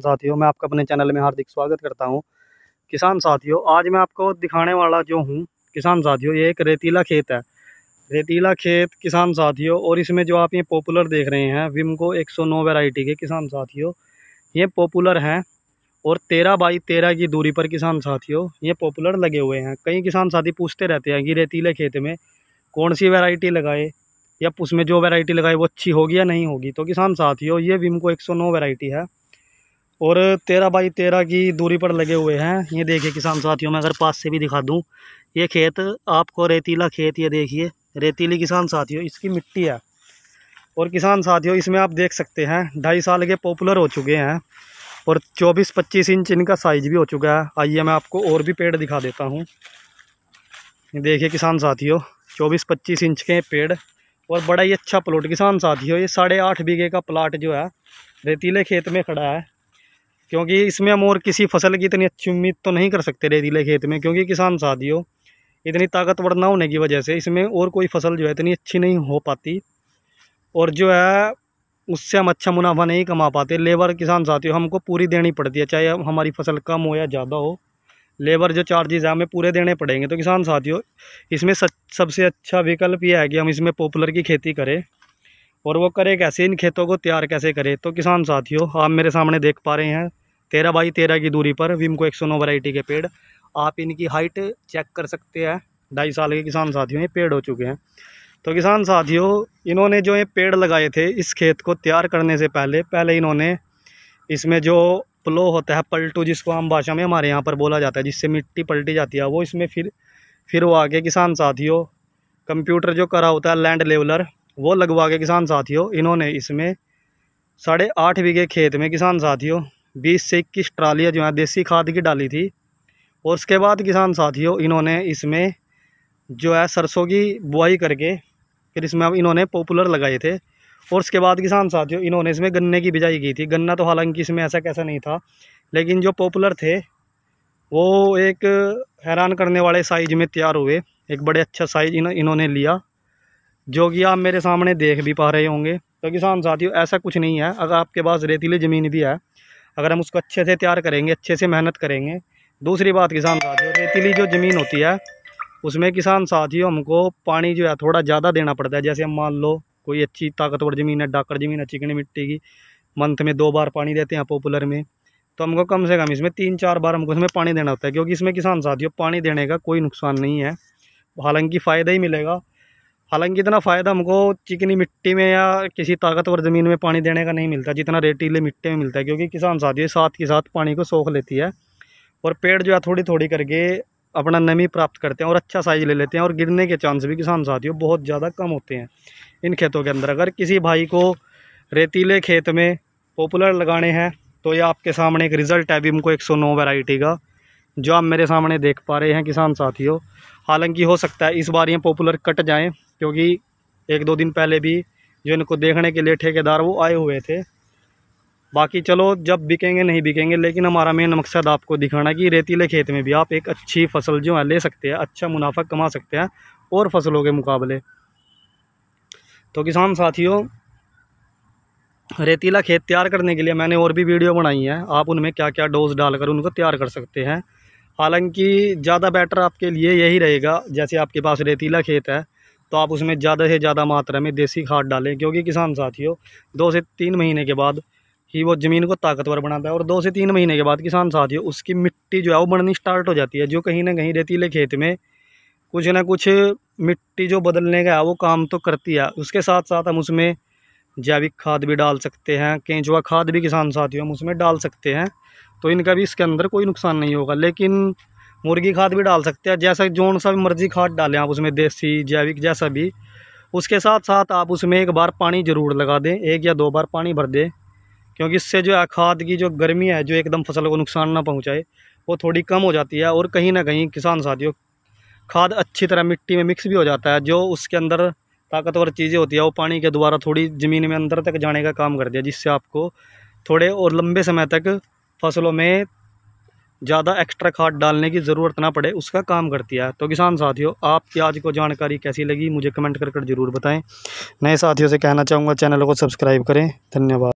साथियों मैं आपका अपने चैनल में हार्दिक स्वागत करता हूं किसान साथियों आज मैं आपको दिखाने वाला जो हूं किसान साथियों ये एक रेतीला खेत है रेतीला खेत किसान साथियों और इसमें जो आप ये पॉपुलर देख रहे हैं विमको 109 वैरायटी के किसान साथियों ये पॉपुलर हैं और तेरह बाई तेरह की दूरी पर किसान साथियों ये पॉपुलर लगे हुए हैं कई किसान साथी पूछते रहते हैं कि रेतीले खेत में कौन सी वेराइटी लगाए या उसमें जो वैरायटी लगाए वो अच्छी होगी या नहीं होगी तो किसान साथियों ये विमको 109 वैरायटी है और तेरह बाई तेरह की दूरी पर लगे हुए हैं ये देखिए किसान साथियों मैं अगर पास से भी दिखा दूँ ये खेत आपको रेतीला खेत ये देखिए रेतीली किसान साथियों इसकी मिट्टी है और किसान साथियों इसमें आप देख सकते हैं ढाई साल के पॉपुलर हो चुके हैं और चौबीस पच्चीस इंच इनका साइज भी हो चुका है आइए मैं आपको और भी पेड़ दिखा देता हूँ देखिए किसान साथियों चौबीस पच्चीस इंच के पेड़ और बड़ा ही अच्छा प्लॉट किसान साथियों ये साढ़े आठ बीघे का प्लाट जो है रेतीले खेत में खड़ा है क्योंकि इसमें हम और किसी फसल की इतनी अच्छी उम्मीद तो नहीं कर सकते रेतीले खेत में क्योंकि किसान साथियों इतनी ताकतवर ना होने की वजह से इसमें और कोई फसल जो है इतनी अच्छी नहीं हो पाती और जो है उससे हम अच्छा मुनाफा नहीं कमा पाते लेबर किसान साथियों हमको पूरी देनी पड़ती है चाहे हमारी फसल कम हो या ज़्यादा हो लेबर जो चार्जेज़ है हमें पूरे देने पड़ेंगे तो किसान साथियों इसमें सच सबसे अच्छा विकल्प यह है कि हम इसमें पॉपुलर की खेती करें और वो करें कैसे इन खेतों को तैयार कैसे करें तो किसान साथियों आप मेरे सामने देख पा रहे हैं तेरह बाई तेरह की दूरी पर विमको एक सौ नौ वराइटी के पेड़ आप इनकी हाइट चेक कर सकते हैं ढाई साल के किसान साथियों ये पेड़ हो चुके हैं तो किसान साथियों इन्होंने जो ये पेड़ लगाए थे इस खेत को तैयार करने से पहले पहले इन्होंने इसमें जो प्लो होता है पलटू जिसको आम भाषा में हमारे यहाँ पर बोला जाता है जिससे मिट्टी पलटी जाती है वो इसमें फिर फिर वो आगे किसान साथियों कंप्यूटर जो करा होता है लैंड लेवलर वो लगवा के किसान साथियों इन्होंने इसमें साढ़े आठ बीघे खेत में किसान साथियों बीस से इक्कीस ट्रालियाँ जो है देसी खाद की डाली थी और उसके बाद किसान साथियों इन्होंने इसमें जो है सरसों की बुआई करके फिर इसमें अब इन्होंने पॉपुलर लगाए थे और उसके बाद किसान साथियों इन्होंने इसमें गन्ने की बिजाई की थी गन्ना तो हालांकि इसमें ऐसा कैसा नहीं था लेकिन जो पॉपुलर थे वो एक हैरान करने वाले साइज में तैयार हुए एक बड़े अच्छा साइज इन, इन्होंने लिया जो कि आप मेरे सामने देख भी पा रहे होंगे तो किसान साथियों ऐसा कुछ नहीं है अगर आपके पास रेतीली ज़मीन भी है अगर हम उसको अच्छे से तैयार करेंगे अच्छे से मेहनत करेंगे दूसरी बात किसान साथियों रेतीली जो ज़मीन होती है उसमें किसान साथियों हमको पानी जो है थोड़ा ज़्यादा देना पड़ता है जैसे हम मान लो कोई अच्छी ताकतवर ज़मीन है डाकर ज़मीन है चिकनी मिट्टी की मंथ में दो बार पानी देते हैं पॉपुलर में तो हमको कम से कम इसमें तीन चार बार हमको इसमें पानी देना होता है क्योंकि इसमें किसान साथियों पानी देने का कोई नुकसान नहीं है हालांकि फ़ायदा ही मिलेगा हालांकि इतना फ़ायदा हमको चिकनी मिट्टी में या किसी ताकतवर ज़मीन में पानी देने का नहीं मिलता जितना रेतीले मिट्टी में मिलता है क्योंकि किसान साथी साथ के साथ पानी को सोख लेती है और पेड़ जो है थोड़ी थोड़ी करके अपना नमी प्राप्त करते हैं और अच्छा साइज ले लेते हैं और गिरने के चांस भी किसान साथियों बहुत ज़्यादा कम होते हैं इन खेतों के अंदर अगर किसी भाई को रेतीले खेत में पॉपुलर लगाने हैं तो ये आपके सामने एक रिज़ल्ट है भी हमको एक सौ नौ वेराइटी का जो आप मेरे सामने देख पा रहे हैं किसान साथियों हालांकि हो सकता है इस बार ये पॉपुलर कट जाएँ क्योंकि एक दो दिन पहले भी जो इनको देखने के लिए ठेकेदार वो आए हुए थे बाकी चलो जब बिकेंगे नहीं बिकेंगे लेकिन हमारा मेन मकसद आपको दिखाना कि रेतीले खेत में भी आप एक अच्छी फसल जो है ले सकते हैं अच्छा मुनाफा कमा सकते हैं और फसलों के मुकाबले तो किसान साथियों रेतीला खेत तैयार करने के लिए मैंने और भी वीडियो बनाई है आप उनमें क्या क्या डोज डालकर उनको तैयार कर सकते हैं हालांकि ज़्यादा बेटर आपके लिए यही रहेगा जैसे आपके पास रेतीला खेत है तो आप उसमें ज़्यादा से ज़्यादा मात्रा में देसी खाद डालें क्योंकि किसान साथियों दो से तीन महीने के बाद ही वो ज़मीन को ताकतवर बनाता है और दो से तीन महीने के बाद किसान साथियों उसकी मिट्टी जो है वो बढ़नी स्टार्ट हो जाती है जो कहीं ना कहीं रेतीले खेत में कुछ ना कुछ मिट्टी जो बदलने का है वो काम तो करती है उसके साथ साथ हम उसमें जैविक खाद भी डाल सकते हैं केंचुआ खाद भी किसान साथियों हम उसमें डाल सकते हैं तो इनका भी इसके अंदर कोई नुकसान नहीं होगा लेकिन मुर्गी खाद भी डाल सकते हैं जैसा जो सा भी मर्जी खाद डालें आप उसमें देसी जैविक जैसा भी उसके साथ साथ आप उसमें एक बार पानी ज़रूर लगा दें एक या दो बार पानी भर दें क्योंकि इससे जो है खाद की जो गर्मी है जो एकदम फसल को नुकसान ना पहुँचाए वो थोड़ी कम हो जाती है और कहीं ना कहीं किसान साथियों खाद अच्छी तरह मिट्टी में मिक्स भी हो जाता है जो उसके अंदर ताकतवर चीज़ें होती है वो पानी के द्वारा थोड़ी ज़मीन में अंदर तक जाने का काम करती है जिससे आपको थोड़े और लंबे समय तक फसलों में ज़्यादा एक्स्ट्रा खाद डालने की ज़रूरत ना पड़े उसका काम करती है तो किसान साथियों आपकी आज को जानकारी कैसी लगी मुझे कमेंट कर कर ज़रूर बताएं नए साथियों से कहना चाहूँगा चैनल को सब्सक्राइब करें धन्यवाद